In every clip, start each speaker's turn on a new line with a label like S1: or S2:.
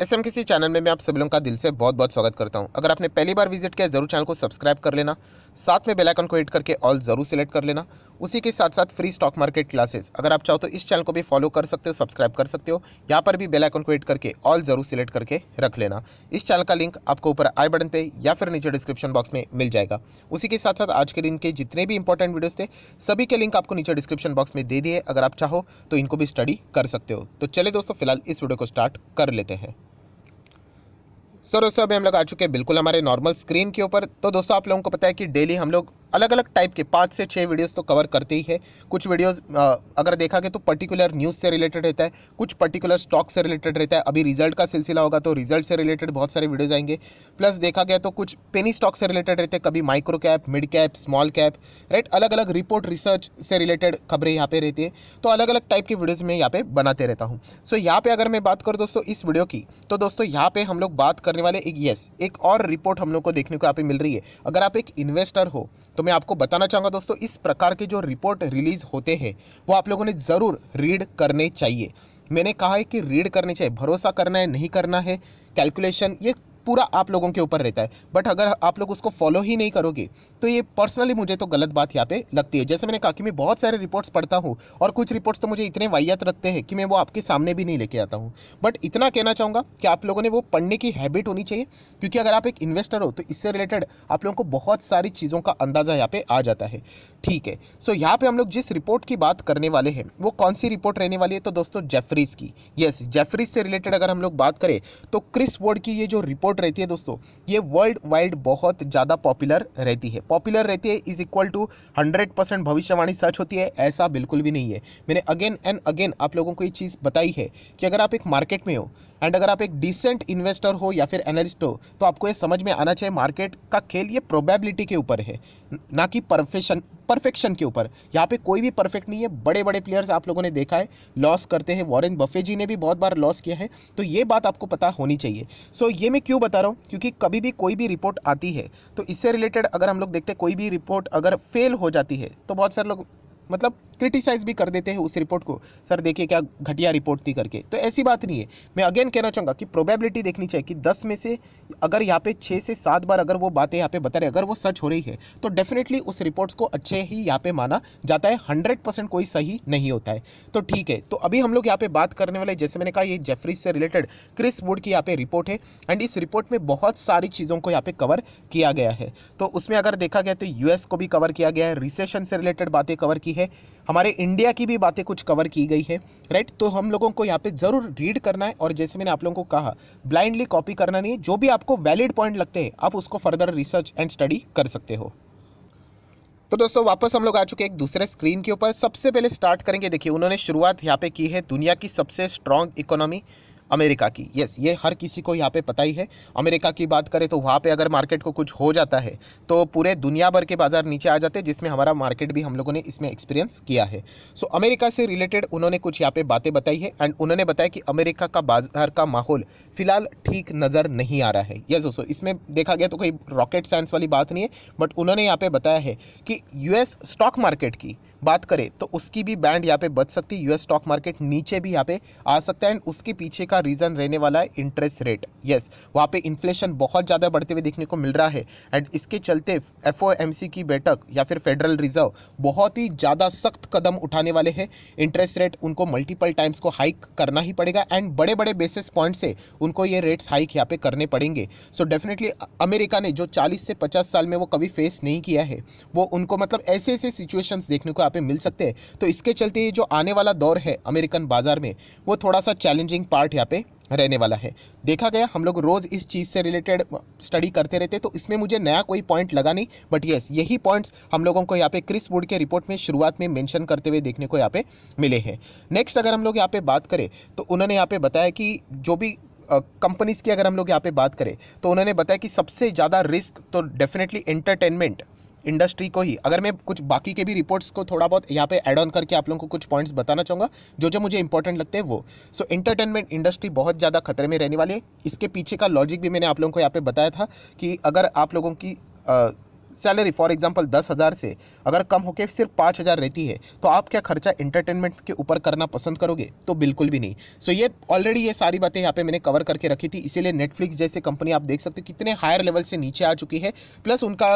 S1: S M किसी channel में मैं आप सभी लोगों का दिल से बहुत बहुत स्वागत करता हूं अगर आपने पहली बार विजिट किया जरूर चैनल को सब्सक्राइब कर लेना साथ में बेल आइकन को हिट करके ऑल जरूर सिलेक्ट कर लेना उसी के साथ साथ फ्री स्टॉक मार्केट क्लासेस अगर आप चाहो तो इस चैनल को भी फॉलो कर सकते हो सब्सक्राइब कर सकते हो यहाँ पर भी बेलाइकन को हिट करके ऑल जरूर सेलेक्ट करके रख लेना इस चैनल का लिंक आपको ऊपर आई बटन पर या फिर नीचे डिस्क्रिप्शन बॉक्स में मिल जाएगा उसी के साथ साथ आज के दिन के जितने भी इंपॉर्टेंट वीडियोज़ थे सभी के लिंक आपको नीचे डिस्क्रिप्शन बॉक्स में दे दिए अगर आप चाहो तो इनको भी स्टडी कर सकते हो तो चले दोस्तों फिलहाल इस वीडियो को स्टार्ट कर लेते हैं तो दोस्तों अभी हम लोग आ चुके हैं बिल्कुल हमारे नॉर्मल स्क्रीन के ऊपर तो दोस्तों आप लोगों को पता है कि डेली हम लोग अलग अलग टाइप के पाँच से छः वीडियोस तो कवर करते ही है कुछ वीडियोस अगर देखा गया तो पर्टिकुलर न्यूज़ से रिलेटेड रहता है कुछ पर्टिकुलर स्टॉक से रिलेटेड रहता है अभी रिजल्ट का सिलसिला होगा तो रिजल्ट से रिलेटेड बहुत सारे वीडियोज़ आएंगे प्लस देखा गया तो कुछ पेनी स्टॉक से रिलेटेड रहते हैं कभी micro cap mid cap small cap right अलग अलग रिपोर्ट रिसर्च से रिलेटेड खबरें यहाँ पर रहती है तो अलग अलग टाइप की वीडियोज़ मैं यहाँ पर बनाते रहता हूँ सो यहाँ पर अगर मैं बात करूँ दोस्तों इस वीडियो की तो दोस्तों यहाँ पर हम लोग बात करने वाले एक येस एक और रिपोर्ट हम लोग को देखने को यहाँ पर मिल रही है अगर आप एक इन्वेस्टर हो तो मैं आपको बताना चाहूँगा दोस्तों इस प्रकार के जो रिपोर्ट रिलीज़ होते हैं वो आप लोगों ने ज़रूर रीड करने चाहिए मैंने कहा है कि रीड करने चाहिए भरोसा करना है नहीं करना है कैलकुलेशन ये पूरा आप लोगों के ऊपर रहता है बट अगर आप लोग उसको फॉलो ही नहीं करोगे तो ये पर्सनली मुझे तो गलत बात यहाँ पे लगती है जैसे मैंने कहा कि मैं बहुत सारे रिपोर्ट्स पढ़ता हूँ और कुछ रिपोर्ट्स तो मुझे इतने वाहियात रखते हैं कि मैं वो आपके सामने भी नहीं लेके आता हूँ बट इतना कहना चाहूँगा कि आप लोगों ने वो पढ़ने की हैबिट होनी चाहिए क्योंकि अगर आप एक इन्वेस्टर हो तो इससे रिलेटेड आप लोगों को बहुत सारी चीज़ों का अंदाज़ा यहाँ पर आ जाता है ठीक है सो यहाँ पर हम लोग जिस रिपोर्ट की बात करने वाले हैं वो कौन सी रिपोर्ट रहने वाली है तो दोस्तों जेफरीज की यस जेफरीज से रिलेटेड अगर हम लोग बात करें तो क्रिस वर्ड की ये जो रिपोर्ट आउट रहती है दोस्तों ये वर्ल्ड वाइड बहुत ज़्यादा पॉपुलर रहती है पॉपुलर रहती है is equal to hundred percent भविष्यवाणी सच होती है ऐसा बिल्कुल भी नहीं है मैंने अगेन एंड अगेन आप लोगों को ये चीज़ बताई है कि अगर आप एक मार्केट में हो एंड अगर आप एक डिसेंट इन्वेस्टर हो या फिर एनालिस्ट हो तो आपको ये समझ में आना चाहिए मार्केट का खेल ये प्रोबेबिलिटी के ऊपर है ना कि परफेक्शन परफेक्शन के ऊपर यहाँ पे कोई भी परफेक्ट नहीं है बड़े बड़े प्लेयर्स आप लोगों ने देखा है लॉस करते हैं वॉरेन बफे जी ने भी बहुत बार लॉस किया है तो ये बात आपको पता होनी चाहिए सो so, ये मैं क्यों बता रहा हूँ क्योंकि कभी भी कोई भी रिपोर्ट आती है तो इससे रिलेटेड अगर हम लोग देखते हैं कोई भी रिपोर्ट अगर फेल हो जाती है तो बहुत सारे लोग मतलब क्रिटिसाइज़ भी कर देते हैं उस रिपोर्ट को सर देखिए क्या घटिया रिपोर्ट थी करके तो ऐसी बात नहीं है मैं अगेन कहना चाहूँगा कि प्रोबेबिलिटी देखनी चाहिए कि दस में से अगर यहाँ पे छः से सात बार अगर वो बातें यहाँ पे बता रहे अगर वो सच हो रही है तो डेफिनेटली उस रिपोर्ट्स को अच्छे ही यहाँ पर माना जाता है हंड्रेड परसेंट कोई सही नहीं होता है तो ठीक है तो अभी हम लोग यहाँ पर बात करने वाले जैसे मैंने कहा ये जेफरीज से रिलेटेड क्रिस वुड की यहाँ पर रिपोर्ट है एंड इस रिपोर्ट में बहुत सारी चीज़ों को यहाँ पर कवर किया गया है तो उसमें अगर देखा गया तो यू को भी कवर किया गया है रिसेशन से रिलेटेड बातें कवर की है हमारे इंडिया की भी बातें कुछ कवर की गई है राइट तो हम लोगों को यहाँ पे ज़रूर रीड करना है और जैसे मैंने आप लोगों को कहा ब्लाइंडली कॉपी करना नहीं है जो भी आपको वैलिड पॉइंट लगते हैं आप उसको फर्दर रिसर्च एंड स्टडी कर सकते हो तो दोस्तों वापस हम लोग आ चुके हैं एक दूसरे स्क्रीन के ऊपर सबसे पहले स्टार्ट करेंगे देखिए उन्होंने शुरुआत यहाँ पे की है दुनिया की सबसे स्ट्रॉन्ग इकोनॉमी अमेरिका की यस ये हर किसी को यहाँ पे पता ही है अमेरिका की बात करें तो वहाँ पे अगर मार्केट को कुछ हो जाता है तो पूरे दुनिया भर के बाज़ार नीचे आ जाते हैं जिसमें हमारा मार्केट भी हम लोगों ने इसमें एक्सपीरियंस किया है सो so, अमेरिका से रिलेटेड उन्होंने कुछ यहाँ पे बातें बताई है एंड उन्होंने बताया कि अमेरिका का बाज़ार का माहौल फिलहाल ठीक नज़र नहीं आ रहा है यस दोस्तों इसमें देखा गया तो कोई रॉकेट साइंस वाली बात नहीं है बट उन्होंने यहाँ पर बताया है कि यू स्टॉक मार्केट की बात करें तो उसकी भी बैंड यहाँ पे बच सकती है यूएस स्टॉक मार्केट नीचे भी यहाँ पे आ सकता है एंड उसके पीछे का रीज़न रहने वाला है इंटरेस्ट रेट यस वहाँ पे इन्फ्लेशन बहुत ज़्यादा बढ़ते हुए देखने को मिल रहा है एंड इसके चलते एफ की बैठक या फिर फेडरल रिजर्व बहुत ही ज़्यादा सख्त कदम उठाने वाले हैं इंटरेस्ट रेट उनको मल्टीपल टाइम्स को हाइक करना ही पड़ेगा एंड बड़े बड़े बेसिस पॉइंट से उनको ये रेट्स हाइक यहाँ पे करने पड़ेंगे सो डेफिनेटली अमेरिका ने जो चालीस से पचास साल में वो कभी फेस नहीं किया है वो उनको मतलब ऐसे ऐसे सिचुएशन देखने को पे मिल सकते हैं तो इसके चलते जो आने वाला दौर है अमेरिकन बाज़ार में वो थोड़ा सा चैलेंजिंग पार्ट यहाँ पे रहने वाला है देखा गया हम लोग रोज़ इस चीज़ से रिलेटेड स्टडी करते रहते तो इसमें मुझे नया कोई पॉइंट लगा नहीं बट येस यही पॉइंट्स हम लोगों को यहाँ पे क्रिस वुड के रिपोर्ट में शुरुआत में मेंशन करते हुए देखने को यहाँ पे मिले हैं नेक्स्ट अगर हम लोग यहाँ पे बात करें तो उन्होंने यहाँ पे बताया कि जो भी कंपनीज़ uh, की अगर हम लोग यहाँ पे बात करें तो उन्होंने बताया कि सबसे ज़्यादा रिस्क तो डेफिनेटली एंटरटेनमेंट इंडस्ट्री को ही अगर मैं कुछ बाकी के भी रिपोर्ट्स को थोड़ा बहुत यहाँ पे एड ऑन करके आप लोगों को कुछ पॉइंट्स बताना चाहूँगा जो जो मुझे इंपॉर्टेंट लगते हैं वो सो एंटरटेनमेंट इंडस्ट्री बहुत ज़्यादा खतरे में रहने वाली है इसके पीछे का लॉजिक भी मैंने आप लोगों को यहाँ पे बताया था कि अगर आप लोगों की सैलरी फॉर एग्जांपल दस हज़ार से अगर कम होकर सिर्फ पाँच हज़ार रहती है तो आप क्या खर्चा इंटरटेनमेंट के ऊपर करना पसंद करोगे तो बिल्कुल भी नहीं सो so ये ऑलरेडी ये सारी बातें यहाँ पे मैंने कवर करके रखी थी इसीलिए नेटफ्लिक्स जैसे कंपनी आप देख सकते हो कितने हायर लेवल से नीचे आ चुकी है प्लस उनका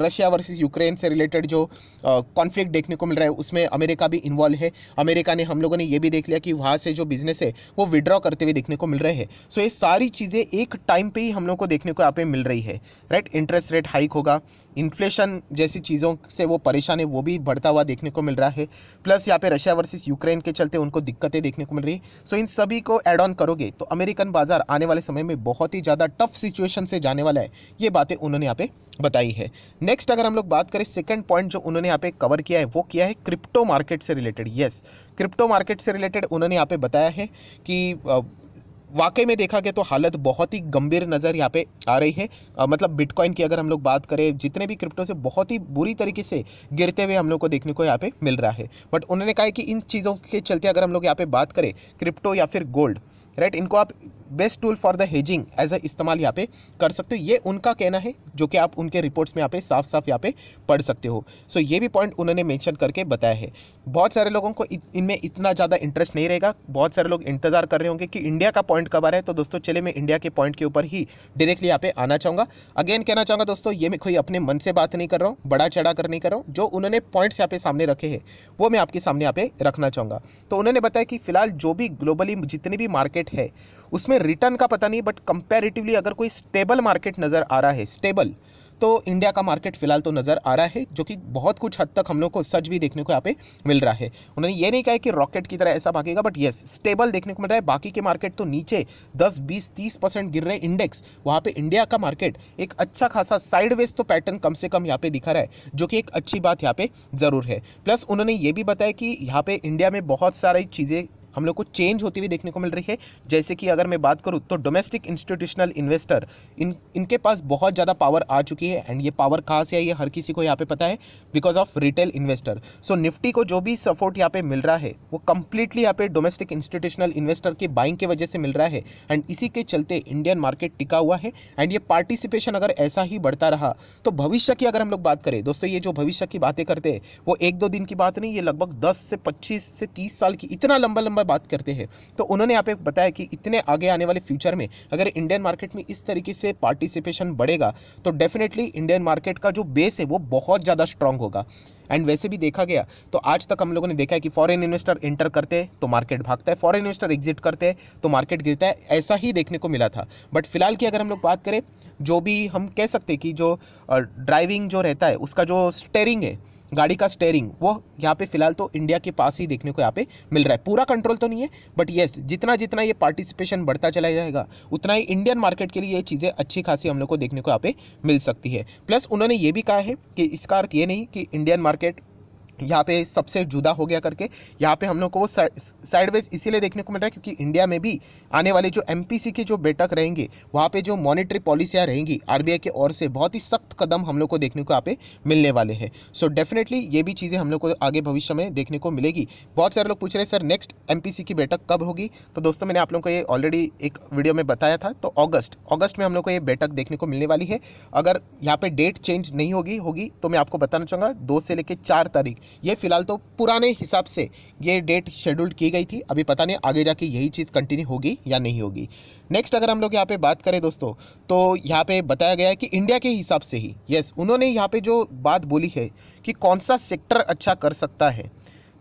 S1: रशिया वर्सेज यूक्रेन से रिलेटेड जो कॉन्फ्लिक्ट देखने को मिल रहा है उसमें अमेरिका भी इन्वॉल्व है अमेरिका ने हम लोगों ने ये भी देख लिया कि वहाँ से जो बिज़नेस है वो विड्रॉ करते हुए देखने को मिल रहे हैं सो ये सारी चीज़ें एक टाइम पर ही हम लोग को देखने को यहाँ पे मिल रही है राइट इंटरेस्ट रेट हाइक होगा इन्फ्लेशन जैसी चीज़ों से वो परेशान है वो भी बढ़ता हुआ देखने को मिल रहा है प्लस यहाँ पे रशिया वर्सेस यूक्रेन के चलते उनको दिक्कतें देखने को मिल रही सो इन सभी को एड ऑन करोगे तो अमेरिकन बाजार आने वाले समय में बहुत ही ज़्यादा टफ सिचुएशन से जाने वाला है ये बातें उन्होंने यहाँ पे बताई है नेक्स्ट अगर हम लोग बात करें सेकेंड पॉइंट जो उन्होंने यहाँ पे कवर किया है वो किया है क्रिप्टो मार्केट से रिलेटेड येस क्रिप्टो मार्केट से रिलेटेड उन्होंने यहाँ पे बताया है कि वाकई में देखा गया तो हालत बहुत ही गंभीर नज़र यहाँ पे आ रही है आ, मतलब बिटकॉइन की अगर हम लोग बात करें जितने भी क्रिप्टो से बहुत ही बुरी तरीके से गिरते हुए हम लोग को देखने को यहाँ पे मिल रहा है बट उन्होंने कहा कि इन चीज़ों के चलते अगर हम लोग यहाँ पे बात करें क्रिप्टो या फिर गोल्ड राइट इनको आप best tool for the hedging as a इस्तेमाल यहाँ पे कर सकते हो ये उनका कहना है जो कि आप उनके रिपोर्ट्स में यहाँ पे साफ साफ यहाँ पे पढ़ सकते हो सो so, ये भी पॉइंट उन्होंने मेंशन करके बताया है बहुत सारे लोगों को इनमें इतना ज़्यादा इंटरेस्ट नहीं रहेगा बहुत सारे लोग इंतजार कर रहे होंगे कि इंडिया का पॉइंट कब आ रहा है तो दोस्तों चले मैं इंडिया के पॉइंट के ऊपर ही डायरेक्टली यहाँ पे आना चाहूँगा अगेन कहना चाहूँगा दोस्तों ये मैं कोई अपने मन से बात नहीं कर रहा हूँ बड़ा चढ़ा कर नहीं कर रहा हूँ जो उन्होंने पॉइंट्स यहाँ पे सामने रखे हैं वो मैं आपके सामने यहाँ पे रखना चाहूँगा तो उन्होंने बताया कि फिलहाल जो भी ग्लोबली जितनी भी मार्केट है उसमें हमें रिटर्न का पता नहीं बट कंपैरेटिवली अगर कोई स्टेबल मार्केट नज़र आ रहा है स्टेबल तो इंडिया का मार्केट फिलहाल तो नज़र आ रहा है जो कि बहुत कुछ हद तक हम लोग को सच भी देखने को यहाँ पे मिल रहा है उन्होंने ये नहीं कहा कि रॉकेट की तरह ऐसा भागेगा बट यस स्टेबल देखने को मिल रहा है बाकी के मार्केट तो नीचे 10 20 30 परसेंट गिर रहे इंडेक्स वहाँ पे इंडिया का मार्केट एक अच्छा खासा साइडवेज तो पैटर्न कम से कम यहाँ पर दिखा रहा है जो कि एक अच्छी बात यहाँ पर ज़रूर है प्लस उन्होंने ये भी बताया कि यहाँ पर इंडिया में बहुत सारी चीज़ें हम लोग को चेंज होती हुई देखने को मिल रही है जैसे कि अगर मैं बात करूँ तो डोमेस्टिक इंस्टीट्यूशनल इन्वेस्टर इन इनके पास बहुत ज़्यादा पावर आ चुकी है एंड ये पावर कहाँ से आई है हर किसी को यहाँ पे पता है because of retail investor so Nifty को जो भी सपोर्ट यहाँ पे मिल रहा है वो कंप्लीटली यहाँ पे डोमेस्टिक इंस्टीट्यूशनल इन्वेस्टर की बाइंग की वजह से मिल रहा है एंड इसी के चलते इंडियन मार्केट टिका हुआ है एंड ये पार्टिसिपेशन अगर ऐसा ही बढ़ता रहा तो भविष्य की अगर हम लोग बात करें दोस्तों ये जो भविष्य की बातें करते हैं वो एक दो दिन की बात नहीं ये लगभग दस से पच्चीस से तीस साल की इतना लंबा लंबा बात करते हैं तो उन्होंने यहाँ पे बताया कि इतने आगे आने वाले फ्यूचर में अगर इंडियन मार्केट में इस तरीके से पार्टिसिपेशन बढ़ेगा तो डेफिनेटली इंडियन मार्केट का जो बेस है वो बहुत ज़्यादा स्ट्रांग होगा एंड वैसे भी देखा गया तो आज तक हम लोगों ने देखा है कि फॉरेन इन्वेस्टर एंटर करते हैं तो मार्केट भागता है फॉरेन इन्वेस्टर एग्जिट करते हैं तो मार्केट गिरता है ऐसा ही देखने को मिला था बट फिलहाल की अगर हम लोग बात करें जो भी हम कह सकते हैं कि जो ड्राइविंग जो रहता है उसका जो स्टेयरिंग है गाड़ी का स्टेयरिंग वो यहाँ पे फिलहाल तो इंडिया के पास ही देखने को यहाँ पे मिल रहा है पूरा कंट्रोल तो नहीं है बट येस जितना जितना ये पार्टिसिपेशन बढ़ता चला जाएगा उतना ही इंडियन मार्केट के लिए ये चीज़ें अच्छी खासी हम लोग को देखने को यहाँ पे मिल सकती है प्लस उन्होंने ये भी कहा है कि इसका अर्थ ये नहीं कि इंडियन मार्केट यहाँ पे सबसे जुदा हो गया करके यहाँ पे हम लोग को वो साइडवेज इसीलिए देखने को मिल रहा है क्योंकि इंडिया में भी आने वाले जो एमपीसी के जो बैठक रहेंगे वहाँ पे जो मॉनेटरी पॉलिसियाँ रहेंगी आरबीआई के ओर से बहुत ही सख्त कदम हम लोग को देखने को यहाँ पे मिलने वाले हैं सो डेफिनेटली ये भी चीज़ें हम लोग को आगे भविष्य में देखने को मिलेगी बहुत सारे लोग पूछ रहे हैं सर नेक्स्ट एम की बैठक कब होगी तो दोस्तों मैंने आप लोगों को ये ऑलरेडी एक वीडियो में बताया था तो अगस्त अगस्त में हम लोग को ये बैठक देखने को मिलने वाली है अगर यहाँ पे डेट चेंज नहीं होगी होगी तो मैं आपको बताना चाहूँगा दो से लेकर चार तारीख ये फिलहाल तो पुराने हिसाब से ये डेट शेड्यूल्ड की गई थी अभी पता नहीं आगे जाके यही चीज़ कंटिन्यू होगी या नहीं होगी नेक्स्ट अगर हम लोग यहाँ पे बात करें दोस्तों तो यहाँ पे बताया गया है कि इंडिया के हिसाब से ही यस उन्होंने यहाँ पे जो बात बोली है कि कौन सा सेक्टर अच्छा कर सकता है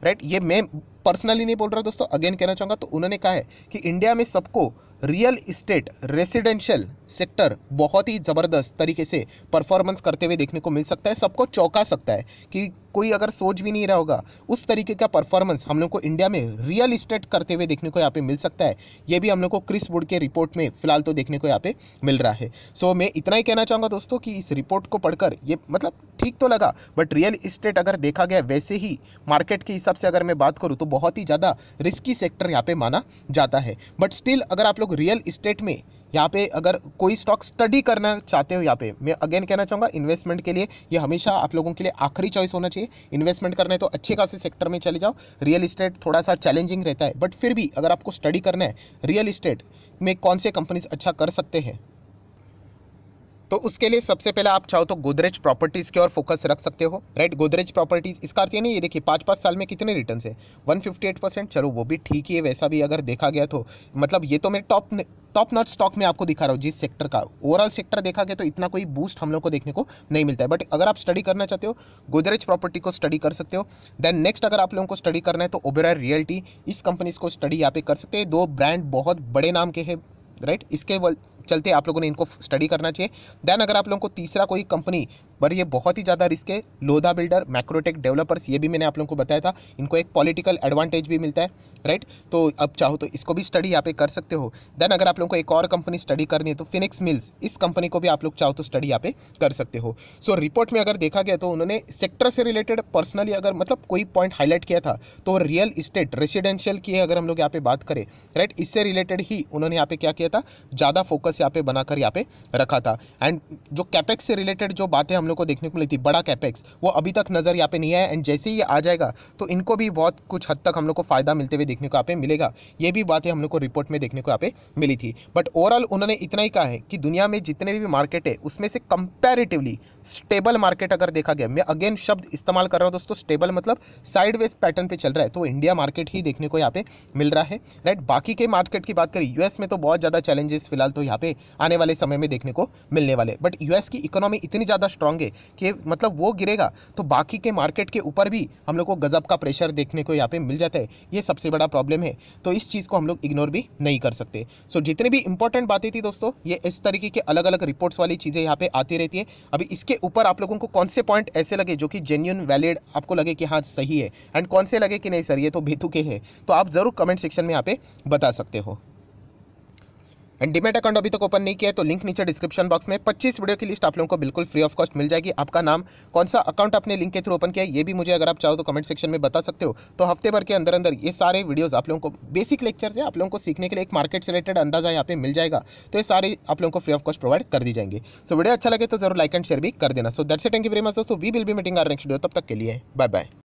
S1: राइट ये मैं पर्सनली नहीं बोल रहा दोस्तों अगेन कहना चाहूँगा तो उन्होंने कहा है कि इंडिया में सबको रियल इस्टेट रेसिडेंशियल सेक्टर बहुत ही ज़बरदस्त तरीके से परफॉर्मेंस करते हुए देखने को मिल सकता है सबको चौंका सकता है कि कोई अगर सोच भी नहीं रहा होगा उस तरीके का परफॉर्मेंस हम लोग को इंडिया में रियल इस्टेट करते हुए देखने को यहाँ पे मिल सकता है ये भी हम लोग को क्रिस वुड के रिपोर्ट में फिलहाल तो देखने को यहाँ पे मिल रहा है सो मैं इतना ही कहना चाहूँगा दोस्तों कि इस रिपोर्ट को पढ़कर ये मतलब ठीक तो लगा बट रियल इस्टेट अगर देखा गया वैसे ही मार्केट के हिसाब से अगर मैं बात करूँ तो बहुत ही ज़्यादा रिस्की सेक्टर यहाँ पे माना जाता है बट स्टिल अगर आप लोग रियल इस्टेट में यहाँ पे अगर कोई स्टॉक स्टडी करना चाहते हो यहाँ पे मैं अगेन कहना चाहूँगा इन्वेस्टमेंट के लिए ये हमेशा आप लोगों के लिए आखिरी चॉइस होना चाहिए इन्वेस्टमेंट करना है तो अच्छे खासे सेक्टर में चले जाओ रियल इस्टेट थोड़ा सा चैलेंजिंग रहता है बट फिर भी अगर आपको स्टडी करना है रियल इस्टेट में कौन से कंपनीज अच्छा कर सकते हैं तो उसके लिए सबसे पहले आप चाहो तो गोदरेज प्रॉपर्टीज़ की ओर फोकस रख सकते हो राइट गोदरेज प्रॉपर्टीज़ इसका अर्थ ये नहीं ये देखिए पाँच पाँच साल में कितने रिटर्न है वन फिफ्टी एट परसेंट चलो वो भी ठीक ही है वैसा भी अगर देखा गया तो मतलब ये तो मैं टॉप टॉप नॉट स्टॉक में आपको दिखा रहा हूँ जिस सेक्टर का ओवरऑल सेक्टर देखा गया तो इतना कोई बूस्ट हम लोग को देखने को नहीं मिलता है बट अगर आप स्टडी करना चाहते हो गोदरेज प्रॉपर्टी को स्टडी कर सकते हो देन नेक्स्ट अगर आप लोगों को स्टडी करना है तो ओबेरा रियल्टी इस कंपनीज को स्टडी यहाँ पे कर सकते हैं दो ब्रांड बहुत बड़े नाम के हैं राइट इसके चलते आप लोगों ने इनको स्टडी करना चाहिए देन अगर आप लोगों को तीसरा कोई कंपनी पर ये बहुत ही ज़्यादा रिस्क है लोधा बिल्डर मैक्रोटेक डेवलपर्स ये भी मैंने आप लोगों को बताया था इनको एक पॉलिटिकल एडवांटेज भी मिलता है राइट तो अब चाहो तो इसको भी स्टडी यहाँ पे कर सकते हो देन अगर आप लोगों को एक और कंपनी स्टडी करनी है तो फिनिक्स मिल्स इस कंपनी को भी आप लोग चाहो तो स्टडी यहाँ पे कर सकते हो सो so, रिपोर्ट में अगर देखा गया तो उन्होंने सेक्टर से रिलेटेड पर्सनली अगर मतलब कोई पॉइंट हाईलाइट किया था तो रियल इस्टेट रेसिडेंशियल की अगर हम लोग यहाँ पे बात करें राइट इससे रिलेटेड ही उन्होंने यहाँ पे क्या किया किया था ज़्यादा फोकस यहाँ पे बनाकर यहाँ पे रखा था एंड जो कैपेक्स से रिलेटेड जो बातें हम लोग को देखने को मिली थी बड़ा कैपेक्स वो अभी तक नज़र यहाँ पे नहीं आया एंड जैसे ही आ जाएगा तो इनको भी बहुत कुछ हद तक हम लोग को फ़ायदा मिलते हुए देखने को यहाँ पे मिलेगा ये भी बातें हम लोग को रिपोर्ट में देखने को यहाँ पे मिली थी बट ओवरऑल उन्होंने इतना ही कहा है कि दुनिया में जितने भी मार्केट है उसमें से कंपेरेटिवली स्टेबल मार्केट अगर देखा गया मैं अगेन शब्द इस्तेमाल कर रहा हूँ दोस्तों स्टेबल मतलब साइडवेज पैटर्न पर चल रहा है तो इंडिया मार्केट ही देखने को यहाँ पे मिल रहा है राइट बाकी के मार्केट की बात करें यूएस में तो बहुत ज़्यादा ज़्यादा चैलेंजेस फिलहाल तो यहाँ पे आने वाले समय में देखने को मिलने वाले बट यूएस की इकोनॉमी इतनी ज़्यादा स्ट्रांग है कि मतलब वो गिरेगा तो बाकी के मार्केट के ऊपर भी हम लोग को गज़ब का प्रेशर देखने को यहाँ पर मिल जाता है ये सबसे बड़ा प्रॉब्लम है तो इस चीज़ को हम लोग इग्नोर भी नहीं कर सकते सो so, जितनी भी इंपॉर्टेंट बातें थी दोस्तों ये इस तरीके के अलग अलग रिपोर्ट्स वाली चीज़ें यहाँ पर आती रहती है अभी इसके ऊपर आप लोगों को कौन से पॉइंट ऐसे लगे जो कि जेन्यून वैलिड आपको लगे कि हाँ सही है एंड कौन से लगे कि नहीं सर ये तो भेतुके हैं तो आप ज़रूर कमेंट सेक्शन में यहाँ पे बता सकते हो एंड डिमेट अकाउंट अभी तक ओपन नहीं किया है तो लिंक नीचे डिस्क्रिप्शन बॉक्स में 25 वीडियो की लिस्ट आप लोगों को बिल्कुल फ्री ऑफ कॉस्ट मिल जाएगी आपका नाम कौन सा अकाउंट आपने लिंक के थ्रू ओपन किया है ये भी मुझे अगर आप चाहो तो कमेंट सेक्शन में बता सकते हो तो हफ्ते भर के अंदर अंदर ये सारे वीडियोज़ आप लोगों को बेसिक लेक्चर से आप लोगों को सीखने के लिए एक मार्केट से रिलेटेड अंदाजा यहाँ पे मिल जाएगा तो ये सारे आप लोगों को फ्री ऑफ कॉस्ट प्रोवाइड कर दी जाएंगे सो वीडियो अच्छा लगे तो जरूर लाइक एंड शेयर भी कर देना so that's it thank you very much दोस्तों we will be meeting our next video तब तक के लिए बाय बाय